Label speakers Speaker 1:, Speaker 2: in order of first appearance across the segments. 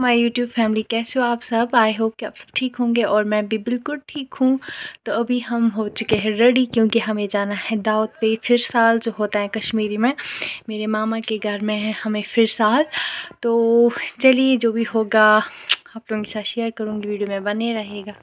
Speaker 1: My YouTube family कैसे हो आप सब आई होप कि आप सब ठीक होंगे और मैं भी बिल्कुल ठीक हूँ तो अभी हम हो चुके हैं रेडी क्योंकि हमें जाना है दावत पे फिर साल जो होता है कश्मीरी में मेरे मामा के घर में है हमें फिर साल तो चलिए जो भी होगा आप लोगों के साथ शेयर करूँगी वीडियो में बने रहेगा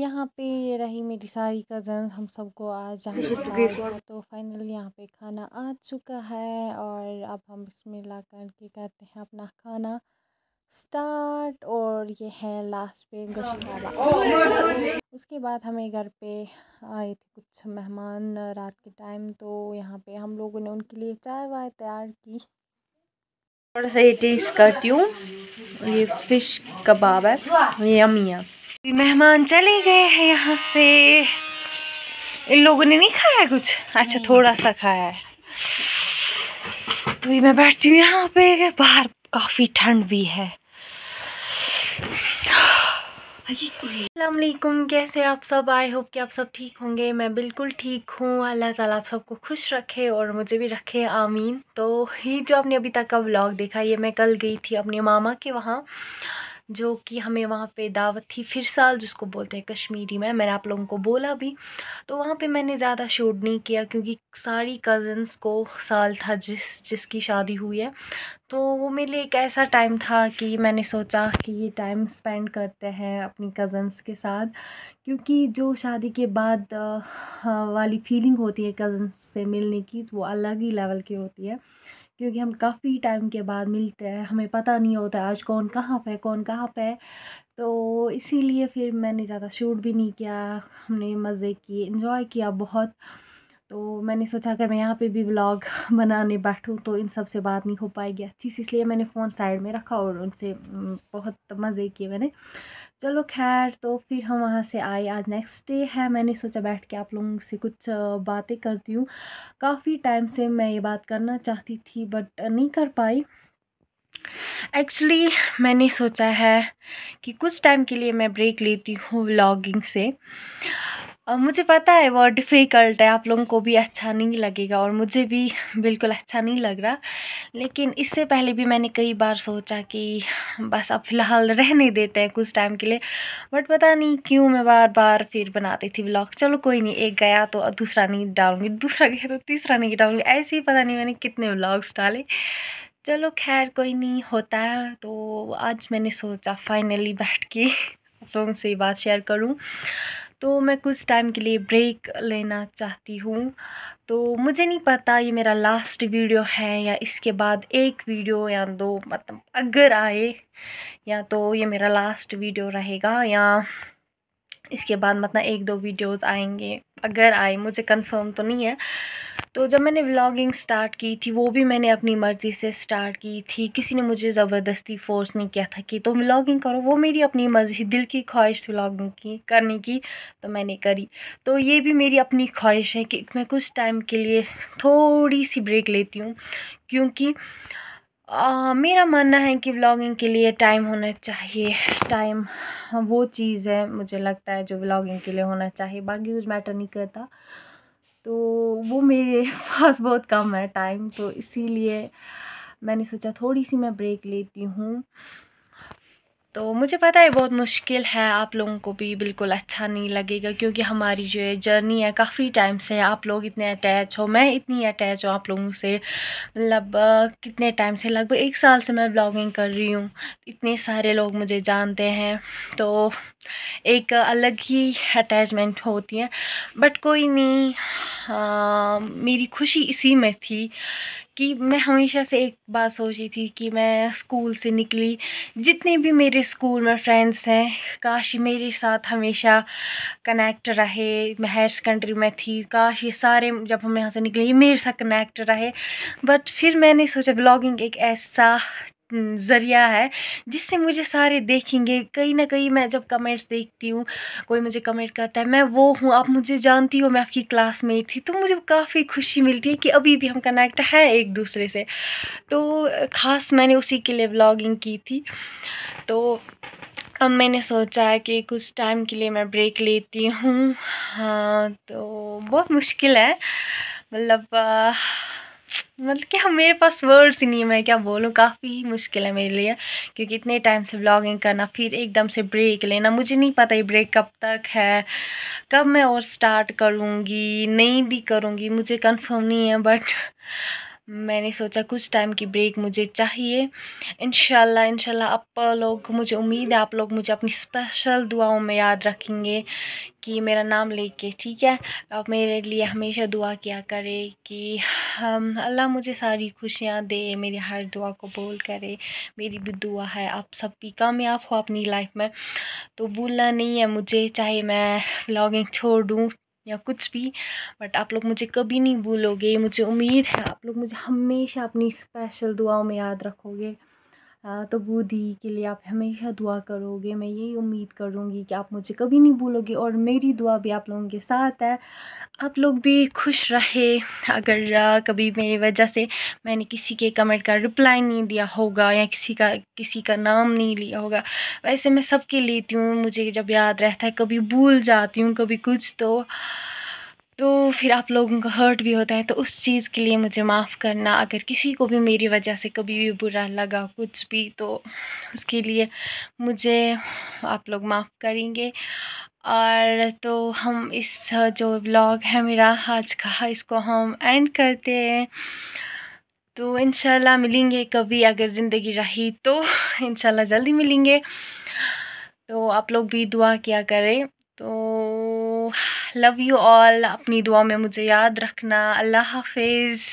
Speaker 1: यहाँ पे ये रही मेरी सारी कज़न हम सबको आज जहाँ तो फाइनल यहाँ पे खाना आ चुका है और अब हम कर करके करते हैं अपना खाना स्टार्ट और ये है लास्ट पे गोश्ताला तो उसके बाद हमें घर पे आए थे कुछ मेहमान रात के टाइम तो यहाँ पे हम लोगों ने उनके लिए चाय वाय तैयार की थोड़ा सा ये टेस्ट करती हूँ ये फ़िश कबाब है ये अमिया मेहमान चले गए हैं यहाँ से इन लोगों ने नहीं खाया कुछ अच्छा हम्म। थोड़ा सा खाया है तो ये मैं बैठती हूँ यहाँ पे बाहर काफ़ी ठंड भी है अल्लाम कैसे आप सब आई होप कि आप सब ठीक होंगे मैं बिल्कुल ठीक हूँ अल्लाह ताला आप सबको खुश रखे और मुझे भी रखे आमीन तो ये जो आपने अभी तक का व्लॉग देखा ये मैं कल गई थी अपने मामा के वहाँ जो कि हमें वहाँ पे दावत थी फिर साल जिसको बोलते हैं कश्मीरी में मैंने आप लोगों को बोला भी तो वहाँ पे मैंने ज़्यादा शूट नहीं किया क्योंकि सारी कज़न्स को साल था जिस जिसकी शादी हुई है तो वो मेरे लिए एक ऐसा टाइम था कि मैंने सोचा कि ये टाइम स्पेंड करते हैं अपनी कज़न्स के साथ क्योंकि जो शादी के बाद वाली फीलिंग होती है कज़न्स से मिलने की तो वो अलग ही लेवल की होती है क्योंकि हम काफ़ी टाइम के बाद मिलते हैं हमें पता नहीं होता आज कौन कहाँ पे कौन कहाँ पे तो इसीलिए फिर मैंने ज़्यादा शूट भी नहीं किया हमने मज़े किए इन्जॉय किया बहुत तो मैंने सोचा कि मैं यहाँ पे भी ब्लॉग बनाने बैठूँ तो इन सब से बात नहीं हो पाएगी अच्छी सी इसलिए मैंने फ़ोन साइड में रखा और उनसे बहुत मज़े किए मैंने चलो खैर तो फिर हम वहाँ से आए आज नेक्स्ट डे है मैंने सोचा बैठ के आप लोगों से कुछ बातें करती हूँ काफ़ी टाइम से मैं ये बात करना चाहती थी बट नहीं कर पाई एक्चुअली मैंने सोचा है कि कुछ टाइम के लिए मैं ब्रेक लेती हूँ व्लॉगिंग से और मुझे पता है वो डिफ़िकल्ट है आप लोगों को भी अच्छा नहीं लगेगा और मुझे भी बिल्कुल अच्छा नहीं लग रहा लेकिन इससे पहले भी मैंने कई बार सोचा कि बस अब फ़िलहाल रहने देते हैं कुछ टाइम के लिए बट पता नहीं क्यों मैं बार बार फिर बनाती थी ब्लॉग चलो कोई नहीं एक गया तो दूसरा नहीं डालूँगी दूसरा गया तो तीसरा नहीं डालूँगी ऐसे ही पता नहीं मैंने कितने ब्लॉग्स डाले चलो खैर कोई नहीं होता है तो आज मैंने सोचा फाइनली बैठ के आप लोगों से बात शेयर करूँ तो मैं कुछ टाइम के लिए ब्रेक लेना चाहती हूँ तो मुझे नहीं पता ये मेरा लास्ट वीडियो है या इसके बाद एक वीडियो या दो मतलब अगर आए या तो ये मेरा लास्ट वीडियो रहेगा या इसके बाद मतलब एक दो वीडियोस आएंगे अगर आए मुझे कंफर्म तो नहीं है तो जब मैंने व्लॉगिंग स्टार्ट की थी वो भी मैंने अपनी मर्ज़ी से स्टार्ट की थी किसी ने मुझे ज़बरदस्ती फोर्स नहीं किया था कि तुम तो व्लॉगिंग करो वो मेरी अपनी मर्ज़ी दिल की ख्वाहिश थी व्लॉगिंग की करने की तो मैंने करी तो ये भी मेरी अपनी ख्वाहिश है कि मैं कुछ टाइम के लिए थोड़ी सी ब्रेक लेती हूँ क्योंकि आ, मेरा मानना है कि व्लॉगिंग के लिए टाइम होना चाहिए टाइम वो चीज़ है मुझे लगता है जो व्लॉगिंग के लिए होना चाहिए बाकी कुछ मैटर नहीं करता तो वो मेरे पास बहुत कम है टाइम तो इसीलिए मैंने सोचा थोड़ी सी मैं ब्रेक लेती हूँ तो मुझे पता है बहुत मुश्किल है आप लोगों को भी बिल्कुल अच्छा नहीं लगेगा क्योंकि हमारी जो है जर्नी है काफ़ी टाइम से आप लोग इतने अटैच हो मैं इतनी अटैच हूँ आप लोगों से मतलब कितने टाइम से लगभग एक साल से मैं ब्लॉगिंग कर रही हूँ इतने सारे लोग मुझे जानते हैं तो एक अलग ही अटैचमेंट होती है बट कोई नहीं आ, मेरी खुशी इसी में थी कि मैं हमेशा से एक बात सोची थी कि मैं स्कूल से निकली जितने भी मेरे स्कूल में फ्रेंड्स हैं काश मेरे साथ हमेशा कनेक्ट रहे मैं हायर सेकेंडरी में थी काश ये सारे जब हम यहाँ से निकले ये मेरे साथ कनेक्ट रहे बट फिर मैंने सोचा ब्लॉगिंग एक ऐसा ज़रिया है जिससे मुझे सारे देखेंगे कहीं ना कहीं मैं जब कमेंट्स देखती हूँ कोई मुझे कमेंट करता है मैं वो हूँ आप मुझे जानती हो मैं आपकी क्लासमेट थी तो मुझे काफ़ी खुशी मिलती है कि अभी भी हम कनेक्ट हैं एक दूसरे से तो ख़ास मैंने उसी के लिए ब्लॉगिंग की थी तो अब मैंने सोचा है कि कुछ टाइम के लिए मैं ब्रेक लेती हूँ हाँ तो बहुत मुश्किल है मतलब मतलब कि हम मेरे पास वर्ड्स ही नहीं है मैं क्या बोलूँ काफ़ी मुश्किल है मेरे लिए क्योंकि इतने टाइम से ब्लॉगिंग करना फिर एकदम से ब्रेक लेना मुझे नहीं पता ये ब्रेक कब तक है कब मैं और स्टार्ट करूँगी नहीं भी करूँगी मुझे कंफर्म नहीं है बट मैंने सोचा कुछ टाइम की ब्रेक मुझे चाहिए इन इन आप लोग मुझे उम्मीद है आप लोग मुझे अपनी स्पेशल दुआओं में याद रखेंगे कि मेरा नाम लेके ठीक है आप मेरे लिए हमेशा दुआ किया करें कि हम अल्लाह मुझे सारी खुशियाँ दे मेरी हर दुआ को बोल करे मेरी भी दुआ है आप सब भी कामयाब हो अपनी लाइफ में तो भूलना नहीं है मुझे चाहे मैं ब्लॉगिंग छोड़ दूँ या कुछ भी बट आप लोग मुझे कभी नहीं भूलोगे मुझे उम्मीद है आप लोग मुझे हमेशा अपनी स्पेशल दुआओं में याद रखोगे तो वो दी के लिए आप हमेशा दुआ करोगे मैं यही उम्मीद करूँगी कि आप मुझे कभी नहीं भूलोगे और मेरी दुआ भी आप लोगों के साथ है आप लोग भी खुश रहे अगर कभी मेरी वजह से मैंने किसी के कमेंट का रिप्लाई नहीं दिया होगा या किसी का किसी का नाम नहीं लिया होगा वैसे मैं सबके लेती हूँ मुझे जब याद रहता है कभी भूल जाती हूँ कभी कुछ तो तो फिर आप लोगों का हर्ट भी होता है तो उस चीज़ के लिए मुझे माफ़ करना अगर किसी को भी मेरी वजह से कभी भी बुरा लगा कुछ भी तो उसके लिए मुझे आप लोग माफ़ करेंगे और तो हम इस जो ब्लॉग है मेरा आज का इसको हम एंड करते हैं तो इन मिलेंगे कभी अगर ज़िंदगी रही तो इन जल्दी मिलेंगे तो आप लोग भी दुआ किया करें तो लव यू ऑल अपनी दुआ में मुझे याद रखना अल्लाह हाफिज़